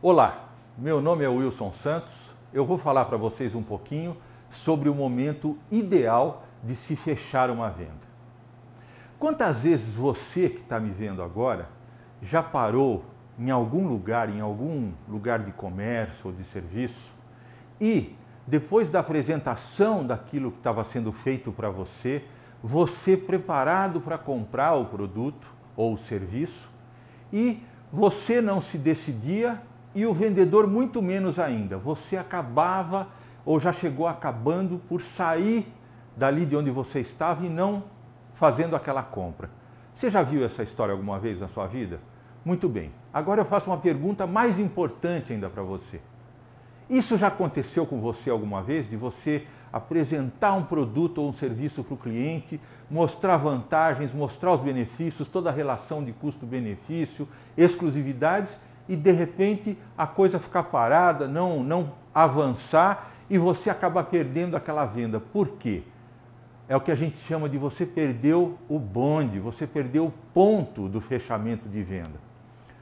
Olá, meu nome é Wilson Santos. Eu vou falar para vocês um pouquinho sobre o momento ideal de se fechar uma venda. Quantas vezes você que está me vendo agora já parou em algum lugar, em algum lugar de comércio ou de serviço e depois da apresentação daquilo que estava sendo feito para você, você preparado para comprar o produto ou o serviço e você não se decidia e o vendedor muito menos ainda. Você acabava ou já chegou acabando por sair dali de onde você estava e não fazendo aquela compra. Você já viu essa história alguma vez na sua vida? Muito bem. Agora eu faço uma pergunta mais importante ainda para você. Isso já aconteceu com você alguma vez de você apresentar um produto ou um serviço para o cliente, mostrar vantagens, mostrar os benefícios, toda a relação de custo-benefício, exclusividades e de repente a coisa ficar parada, não, não avançar e você acaba perdendo aquela venda. Por quê? É o que a gente chama de você perdeu o bonde, você perdeu o ponto do fechamento de venda.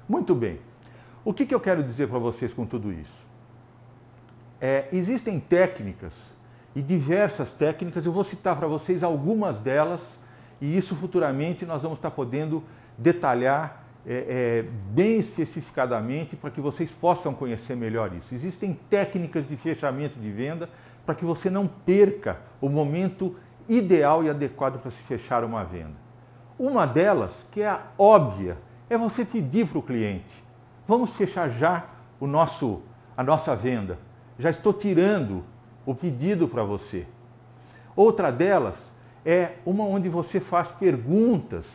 Muito bem. O que, que eu quero dizer para vocês com tudo isso? É, existem técnicas e diversas técnicas, eu vou citar para vocês algumas delas e isso futuramente nós vamos estar podendo detalhar é, é, bem especificadamente para que vocês possam conhecer melhor isso. Existem técnicas de fechamento de venda para que você não perca o momento ideal e adequado para se fechar uma venda. Uma delas, que é a óbvia, é você pedir para o cliente: vamos fechar já o nosso, a nossa venda. Já estou tirando o pedido para você. Outra delas é uma onde você faz perguntas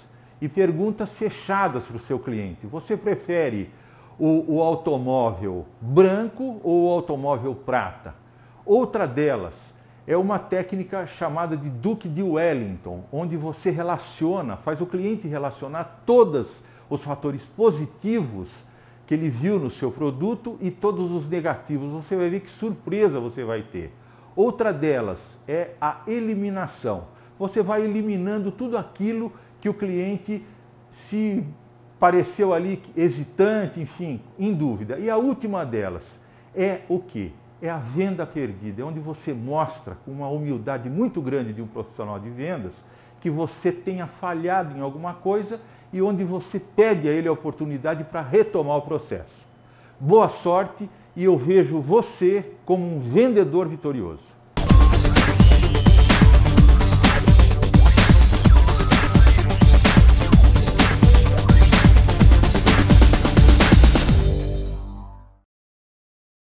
e perguntas fechadas para o seu cliente. Você prefere o, o automóvel branco ou o automóvel prata? Outra delas é uma técnica chamada de Duke de Wellington, onde você relaciona, faz o cliente relacionar todos os fatores positivos que ele viu no seu produto e todos os negativos. Você vai ver que surpresa você vai ter. Outra delas é a eliminação. Você vai eliminando tudo aquilo que o cliente se pareceu ali hesitante, enfim, em dúvida. E a última delas é o quê? É a venda perdida, é onde você mostra com uma humildade muito grande de um profissional de vendas que você tenha falhado em alguma coisa e onde você pede a ele a oportunidade para retomar o processo. Boa sorte e eu vejo você como um vendedor vitorioso.